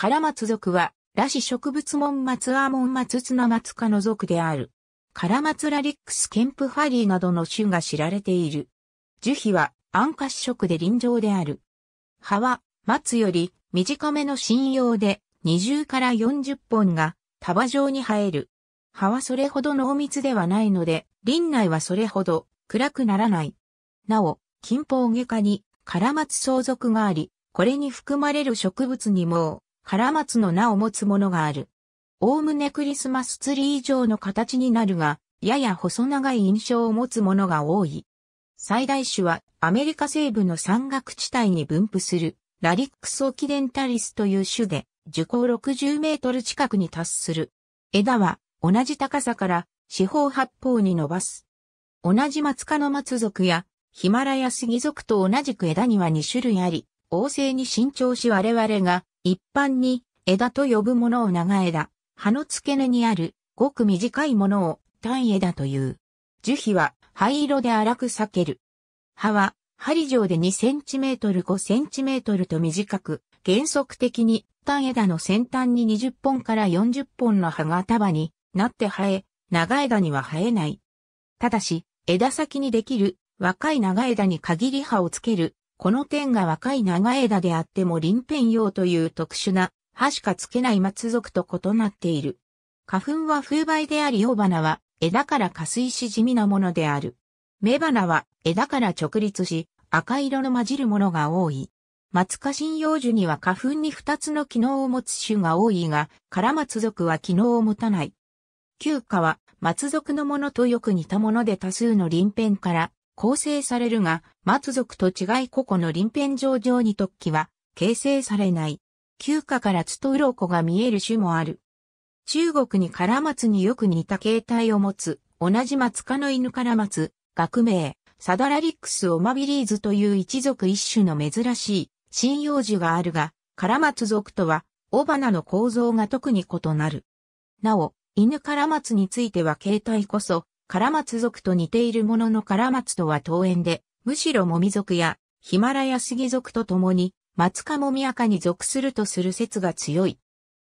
カラマツ族は、ラシ植物門松アーモン松綱松科の族である。カラマツラリックスケンプファリーなどの種が知られている。樹皮は暗褐色で臨場である。葉は松より短めの針葉で20から40本が束状に生える。葉はそれほど濃密ではないので、林内はそれほど暗くならない。なお、近方下科にカラマツ相続があり、これに含まれる植物にもカマ松の名を持つものがある。おおむねクリスマスツリー以上の形になるが、やや細長い印象を持つものが多い。最大種はアメリカ西部の山岳地帯に分布するラリックスオキデンタリスという種で樹高60メートル近くに達する。枝は同じ高さから四方八方に伸ばす。同じ松科の松族やヒマラヤ杉族と同じく枝には2種類あり、旺盛に伸長し我々が一般に枝と呼ぶものを長枝、葉の付け根にあるごく短いものを単枝という。樹皮は灰色で荒く裂ける。葉は針状で 2cm 5cm と短く、原則的に単枝の先端に20本から40本の葉が束になって生え、長枝には生えない。ただし、枝先にできる若い長枝に限り葉をつけるこの点が若い長枝であっても臨辺葉という特殊な葉しかつけない松属と異なっている。花粉は風媒であり、雄花は枝から下水し地味なものである。雌花は枝から直立し、赤色の混じるものが多い。松花針葉樹には花粉に二つの機能を持つ種が多いが、カラマ属は機能を持たない。旧花は松属のものとよく似たもので多数の鱗片から構成されるが、松族と違い個々の臨辺上上に突起は形成されない。旧家から津とウロコが見える種もある。中国にカラマツによく似た形態を持つ、同じ松科の犬カラマツ、学名、サダラリックスオマビリーズという一族一種の珍しい、針葉樹があるが、カラマツ族とは、雄花の構造が特に異なる。なお、犬カラマツについては形態こそ、カラマツ族と似ているもののカラマツとは遠縁で、むしろモミ族やヒマラヤスギ族と共に、マツカモミアカに属するとする説が強い。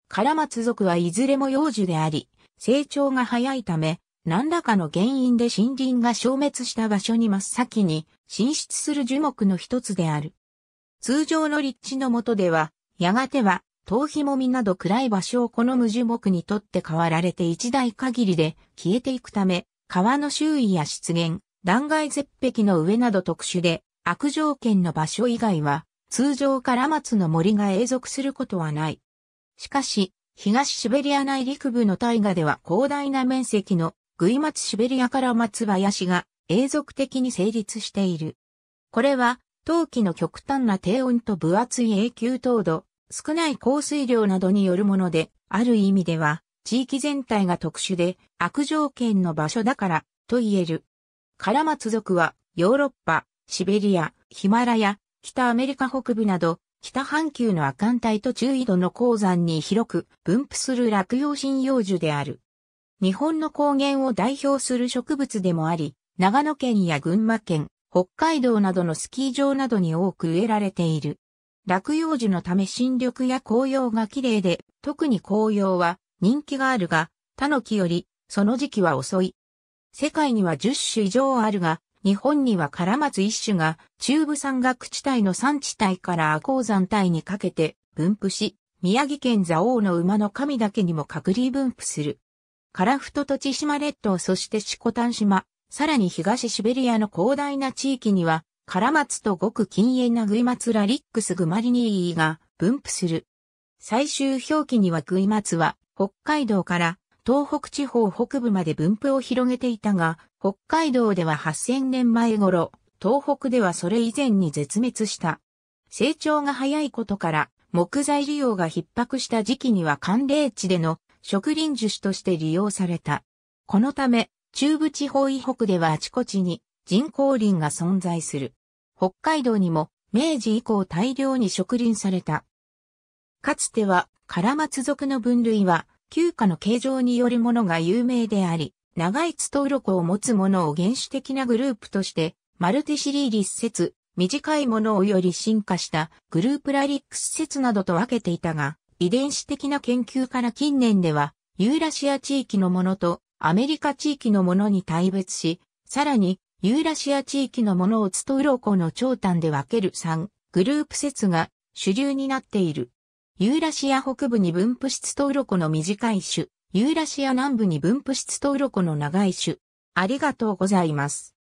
カラマツ族はいずれも幼樹であり、成長が早いため、何らかの原因で森林が消滅した場所に真っ先に進出する樹木の一つである。通常の立地の下では、やがては、頭皮もみなど暗い場所を好む樹木にとって変わられて一代限りで消えていくため、川の周囲や湿原、断崖絶壁の上など特殊で、悪条件の場所以外は、通常から松の森が永続することはない。しかし、東シベリア内陸部の大河では広大な面積のグイマツシベリアから松林が永続的に成立している。これは、冬季の極端な低温と分厚い永久凍土、少ない降水量などによるもので、ある意味では、地域全体が特殊で悪条件の場所だからと言える。カラマツ族はヨーロッパ、シベリア、ヒマラヤ、北アメリカ北部など北半球の亜寒帯と中緯度の鉱山に広く分布する落葉針葉樹である。日本の高原を代表する植物でもあり、長野県や群馬県、北海道などのスキー場などに多く植えられている。落葉樹のため新緑や紅葉が綺麗で、特に紅葉は人気があるが、他の木より、その時期は遅い。世界には10種以上あるが、日本にはカラマツ一種が中部山岳地帯の山地帯から阿高山帯にかけて分布し、宮城県座王の馬の神だけにも隔離分布する。カラフトと千島列島そして四股丹島、さらに東シベリアの広大な地域には、カラマツとごく近縁なグイマツラリックスグマリニーが分布する。最終表記にはグイマツは北海道から東北地方北部まで分布を広げていたが、北海道では8000年前頃、東北ではそれ以前に絶滅した。成長が早いことから、木材利用が逼迫した時期には寒冷地での植林樹種として利用された。このため、中部地方以北ではあちこちに人工林が存在する。北海道にも明治以降大量に植林された。かつてはカラマツ属の分類は、旧家の形状によるものが有名であり、長いツトウロコを持つものを原始的なグループとして、マルテシリーリス説、短いものをより進化したグループラリックス説などと分けていたが、遺伝子的な研究から近年では、ユーラシア地域のものとアメリカ地域のものに対別し、さらに、ユーラシア地域のものをツトウロコの長短で分ける3グループ説が主流になっている。ユーラシア北部に分布質と鱗の短い種、ユーラシア南部に分布質と鱗の長い種。ありがとうございます。